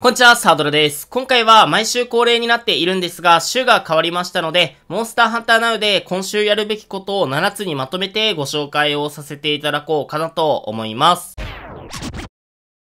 こんにちは、サドルです。今回は毎週恒例になっているんですが、週が変わりましたので、モンスターハンターナウで今週やるべきことを7つにまとめてご紹介をさせていただこうかなと思います。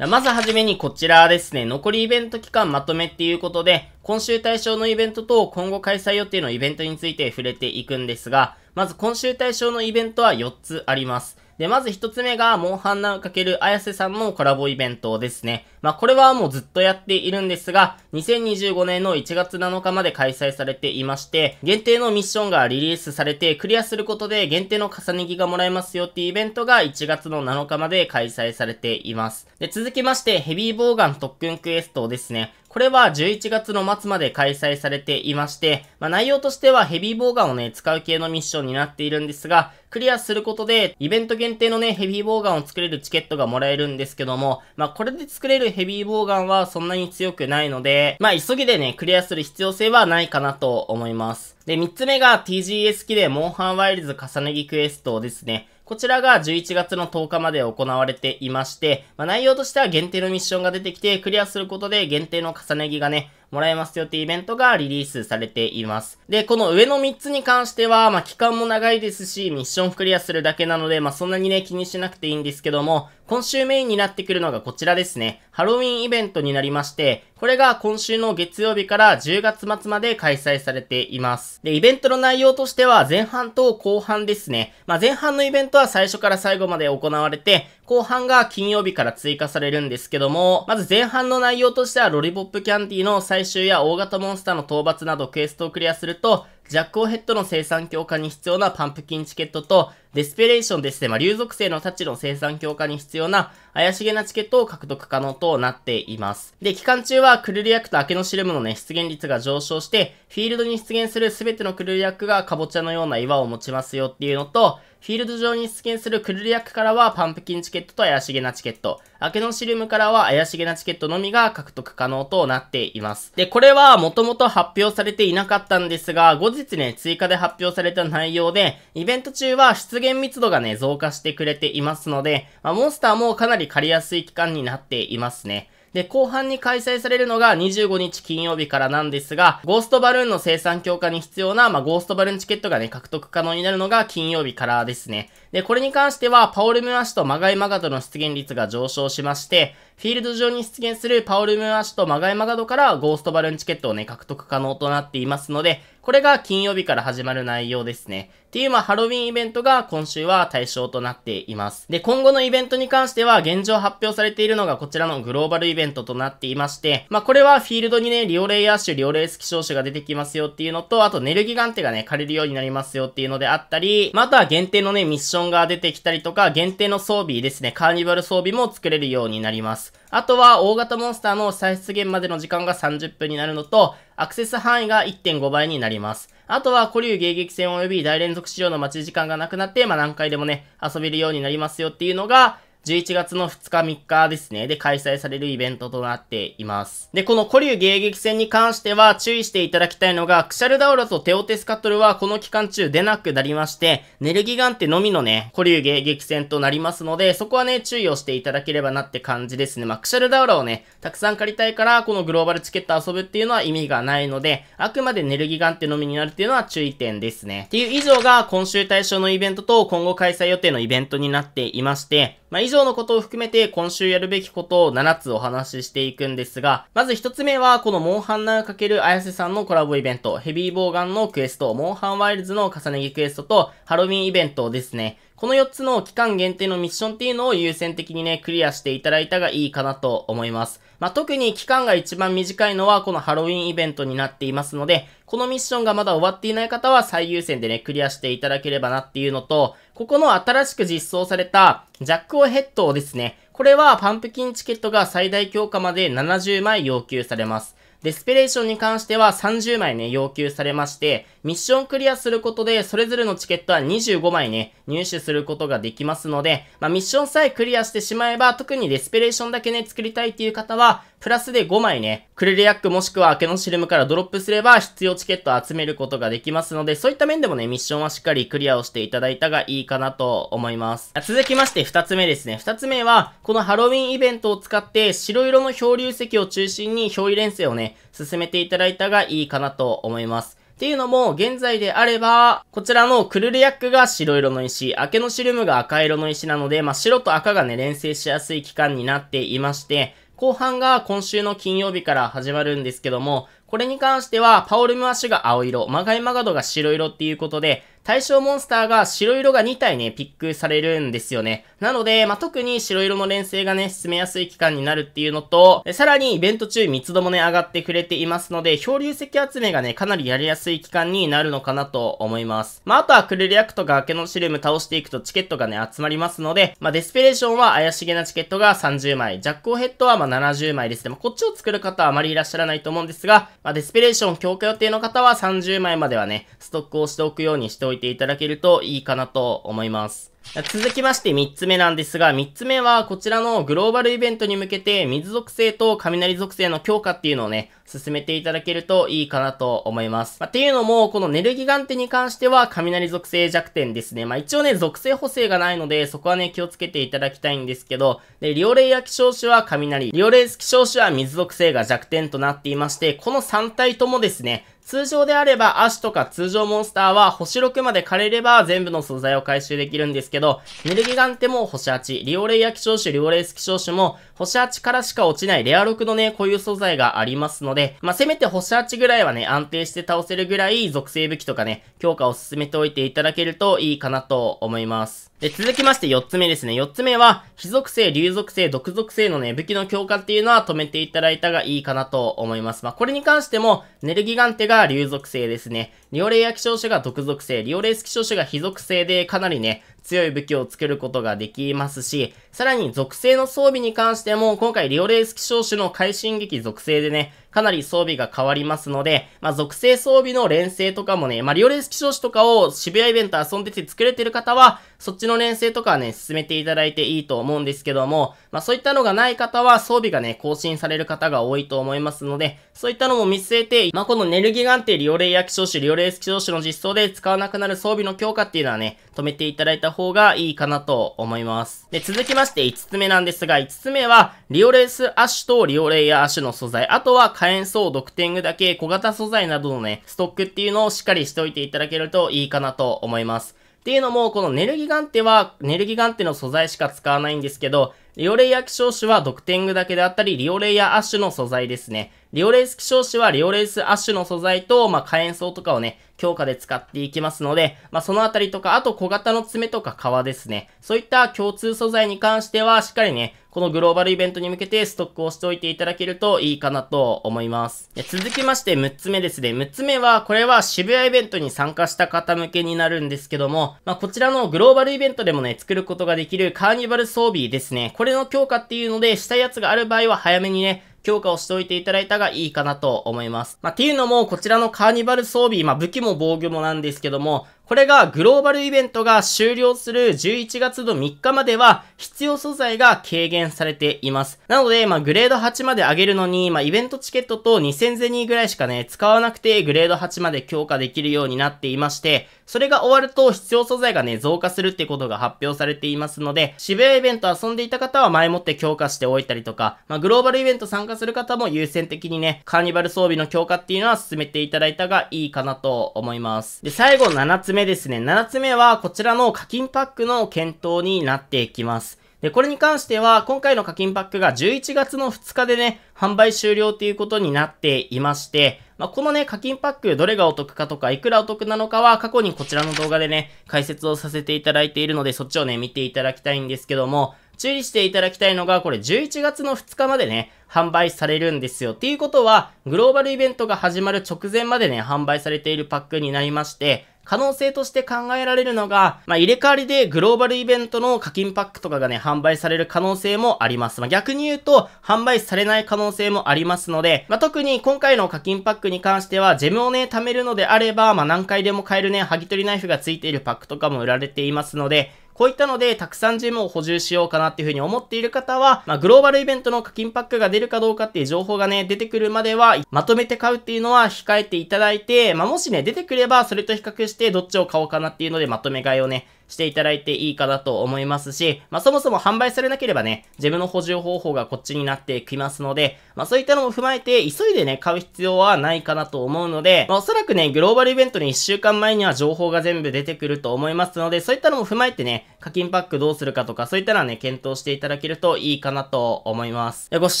まずはじめにこちらですね、残りイベント期間まとめっていうことで、今週対象のイベントと今後開催予定のイベントについて触れていくんですが、まず今週対象のイベントは4つあります。で、まず1つ目が、モンハンナウ×綾瀬さんのコラボイベントですね。まあ、これはもうずっとやっているんですが、2025年の1月7日まで開催されていまして、限定のミッションがリリースされて、クリアすることで限定の重ね着がもらえますよっていうイベントが1月の7日まで開催されています。で、続きまして、ヘビーボーガン特訓クエストですね。これは11月の末まで開催されていまして、まあ、内容としてはヘビーボーガンをね、使う系のミッションになっているんですが、クリアすることで、イベント限定のね、ヘビーボーガンを作れるチケットがもらえるんですけども、まあ、これで作れるるヘビーボウガンはそんなに強くないので、まあ急ぎでね、クリアする必要性はないかなと思います。で、3つ目が TGS 機でモンハンワイルズ重ね着クエストですね。こちらが11月の10日まで行われていまして、まあ、内容としては限定のミッションが出てきて、クリアすることで限定の重ね着がね、もらえますよっていうイベントがリリースされています。で、この上の3つに関しては、まあ、期間も長いですし、ミッションクリアするだけなので、まあ、そんなにね、気にしなくていいんですけども、今週メインになってくるのがこちらですね。ハロウィンイベントになりまして、これが今週の月曜日から10月末まで開催されています。で、イベントの内容としては前半と後半ですね。まあ、前半のイベントは最初から最後まで行われて、後半が金曜日から追加されるんですけども、まず前半の内容としてはロリボップキャンディの最採集や大型モンスターの討伐などクエストをクリアすると、ジャックオヘッドの生産強化に必要なパンプキンチケットと、デスペレーションデステマ、竜属性の太刀の生産強化に必要な怪しげなチケットを獲得可能となっています。で、期間中はクルルクと明けのシルムのね、出現率が上昇して、フィールドに出現するすべてのクルル役がカボチャのような岩を持ちますよっていうのと、フィールド上に出現するクルリアックからはパンプキンチケットと怪しげなチケット、アケノシルムからは怪しげなチケットのみが獲得可能となっています。で、これはもともと発表されていなかったんですが、後日ね、追加で発表された内容で、イベント中は出現密度がね、増加してくれていますので、まあ、モンスターもかなり借りやすい期間になっていますね。で、後半に開催されるのが25日金曜日からなんですが、ゴーストバルーンの生産強化に必要な、まあ、ゴーストバルーンチケットがね、獲得可能になるのが金曜日からですね。で、これに関しては、パオルムアシとマガイマガドの出現率が上昇しまして、フィールド上に出現するパオルムアシとマガイマガドからゴーストバルーンチケットをね、獲得可能となっていますので、これが金曜日から始まる内容ですね。っていう、まあ、ハロウィンイベントが今週は対象となっています。で、今後のイベントに関しては、現状発表されているのがこちらのグローバルイベントとなっていまして、まあ、これはフィールドにね、リオレイヤー種、リオレイス希少種が出てきますよっていうのと、あとネルギガンテがね、借りるようになりますよっていうのであったり、また限定のね、ミッションションが出てきたりとか、限定の装備ですね、カーニバル装備も作れるようになります。あとは、大型モンスターの再出現までの時間が30分になるのと、アクセス範囲が1.5倍になります。あとは、古流迎撃戦及び大連続使用の待ち時間がなくなって、まあ、何回でもね、遊べるようになりますよっていうのが、11月の2日3日ですね、で開催されるイベントとなっています。で、この古竜迎撃戦に関しては注意していただきたいのが、クシャルダウラとテオテスカトルはこの期間中出なくなりまして、ネルギガンテのみのね、古竜迎撃戦となりますので、そこはね、注意をしていただければなって感じですね。まあ、クシャルダウラをね、たくさん借りたいから、このグローバルチケット遊ぶっていうのは意味がないので、あくまでネルギガンテのみになるっていうのは注意点ですね。っていう以上が今週対象のイベントと今後開催予定のイベントになっていまして、まあ、以上のことを含めて今週やるべきことを7つお話ししていくんですが、まず1つ目はこのモンハンナー×綾瀬さんのコラボイベント、ヘビーボーガンのクエスト、モンハンワイルズの重ね着クエストとハロウィンイベントですね。この4つの期間限定のミッションっていうのを優先的にね、クリアしていただいたがいいかなと思います。まあ、特に期間が一番短いのはこのハロウィンイベントになっていますので、このミッションがまだ終わっていない方は最優先でね、クリアしていただければなっていうのと、ここの新しく実装されたジャックオヘッドをですね、これはパンプキンチケットが最大強化まで70枚要求されます。デスペレーションに関しては30枚ね、要求されまして、ミッションクリアすることで、それぞれのチケットは25枚ね、入手することができますので、まあ、ミッションさえクリアしてしまえば、特にデスペレーションだけね、作りたいっていう方は、プラスで5枚ね、クレレヤックもしくは明けのシルムからドロップすれば必要チケットを集めることができますので、そういった面でもね、ミッションはしっかりクリアをしていただいたがいいかなと思います。続きまして2つ目ですね。2つ目は、このハロウィンイベントを使って白色の漂流石を中心に漂移連成をね、進めていただいたがいいかなと思います。っていうのも、現在であれば、こちらのクルルヤックが白色の石、明けのシルムが赤色の石なので、まあ、白と赤がね、連成しやすい期間になっていまして、後半が今週の金曜日から始まるんですけども、これに関しては、パオルムアッシュが青色、マガイマガドが白色っていうことで、対象モンスターが白色が2体ね、ピックされるんですよね。なので、まあ、特に白色の連成がね、進めやすい期間になるっていうのと、さらにイベント中密度もね、上がってくれていますので、漂流石集めがね、かなりやりやすい期間になるのかなと思います。まあ、あとはクルリアクトが明けのシルム倒していくとチケットがね、集まりますので、まあ、デスペレーションは怪しげなチケットが30枚、ジャックオヘッドはま70枚ですでも、こっちを作る方はあまりいらっしゃらないと思うんですが、まあ、デスペレーション強化予定の方は30枚まではね、ストックをしておくようにしておいていていただけるといいかなと思います。続きまして3つ目なんですが、3つ目はこちらのグローバルイベントに向けて水属性と雷属性の強化っていうのをね、進めていただけるといいかなと思います。まあ、っていうのも、このネルギガンテに関しては雷属性弱点ですね。まあ、一応ね、属性補正がないので、そこはね、気をつけていただきたいんですけど、で、リオレイヤ希少種は雷、リオレイ希少種は水属性が弱点となっていまして、この3体ともですね、通常であれば、アシとか通常モンスターは星6まで枯れれば全部の素材を回収できるんですですけど、ミルギガンテも星8、リオレイヤ希少種、リオレイス希少種も星8からしか落ちないレア6のね、固有素材がありますので、まあ、せめて星8ぐらいはね、安定して倒せるぐらい属性武器とかね、強化を進めておいていただけるといいかなと思います。で、続きまして4つ目ですね。4つ目は、火属性、竜属性、毒属性のね、武器の強化っていうのは止めていただいたがいいかなと思います。まあ、これに関しても、ネルギガンテが竜属性ですね。リオレイア希少種が毒属性、リオレイス希少種が非属性でかなりね、強い武器を作ることができますし、さらに属性の装備に関しても、今回リオレース希少種の快進撃属性でね、かなり装備が変わりますので、まあ、属性装備の連成とかもね、まあ、リオレース希少種とかを渋谷イベント遊んでて作れてる方は、そっちの連成とかはね、進めていただいていいと思うんですけども、まあ、そういったのがない方は装備がね、更新される方が多いと思いますので、そういったのも見据えて、まあ、このネルギガンテリオレイや希少種、リオレース希少種の実装で使わなくなる装備の強化っていうのはね、止めていただいた方がいいかなと思います。で、続きましてして5つ目なんですが、5つ目は、リオレースアッシュとリオレイヤーアッシュの素材、あとは火炎層、ドクテングだけ、小型素材などのね、ストックっていうのをしっかりしておいていただけるといいかなと思います。っていうのも、このネルギガンテは、ネルギガンテの素材しか使わないんですけど、リオレイヤー希少種はドクテングだけであったり、リオレイヤーアッシュの素材ですね。リオレース希少種はリオレースアッシュの素材と、まあ、火炎草とかをね、強化で使っていきますので、まあ、そのあたりとか、あと小型の爪とか革ですね。そういった共通素材に関しては、しっかりね、このグローバルイベントに向けてストックをしておいていただけるといいかなと思います。続きまして6つ目ですね。6つ目は、これは渋谷イベントに参加した方向けになるんですけども、まあ、こちらのグローバルイベントでもね、作ることができるカーニバル装備ですね。これの強化っていうので、したやつがある場合は早めにね、強化をしておいていただいたがいいかなと思います。まあ、っていうのも、こちらのカーニバル装備、まあ、武器も防御もなんですけども、これがグローバルイベントが終了する11月の3日までは必要素材が軽減されています。なので、まあ、グレード8まで上げるのに、まあ、イベントチケットと2000ゼニーぐらいしかね、使わなくてグレード8まで強化できるようになっていまして、それが終わると必要素材がね、増加するってことが発表されていますので、渋谷イベント遊んでいた方は前もって強化しておいたりとか、まあ、グローバルイベント参加する方も優先的にね、カーニバル装備の強化っていうのは進めていただいたがいいかなと思います。で、最後7つ目目ですね。7つ目はこちらの課金パックの検討になっていきます。で、これに関しては、今回の課金パックが11月の2日でね、販売終了ということになっていまして、まあ、このね、課金パック、どれがお得かとか、いくらお得なのかは、過去にこちらの動画でね、解説をさせていただいているので、そっちをね、見ていただきたいんですけども、注意していただきたいのが、これ11月の2日までね、販売されるんですよ。っていうことは、グローバルイベントが始まる直前までね、販売されているパックになりまして、可能性として考えられるのが、まあ、入れ替わりでグローバルイベントの課金パックとかがね、販売される可能性もあります。まあ、逆に言うと、販売されない可能性もありますので、まあ、特に今回の課金パックに関しては、ジェムをね、貯めるのであれば、まあ、何回でも買えるね、剥ぎ取りナイフが付いているパックとかも売られていますので、こういったので、たくさんジムを補充しようかなっていうふうに思っている方は、まあ、グローバルイベントの課金パックが出るかどうかっていう情報がね、出てくるまでは、まとめて買うっていうのは控えていただいて、まあ、もしね、出てくれば、それと比較してどっちを買おうかなっていうので、まとめ買いをね、していただいていいかなと思いますし、まあ、そもそも販売されなければね、自分の補充方法がこっちになってきますので、まあ、そういったのも踏まえて、急いでね、買う必要はないかなと思うので、まあ、おそらくね、グローバルイベントに1週間前には情報が全部出てくると思いますので、そういったのも踏まえてね、課金パックどうするかとか、そういったらね、検討していただけるといいかなと思います。ご視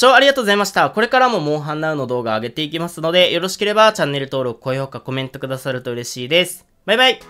聴ありがとうございました。これからもモンハンナウの動画上げていきますので、よろしければチャンネル登録、高評価、コメントくださると嬉しいです。バイバイ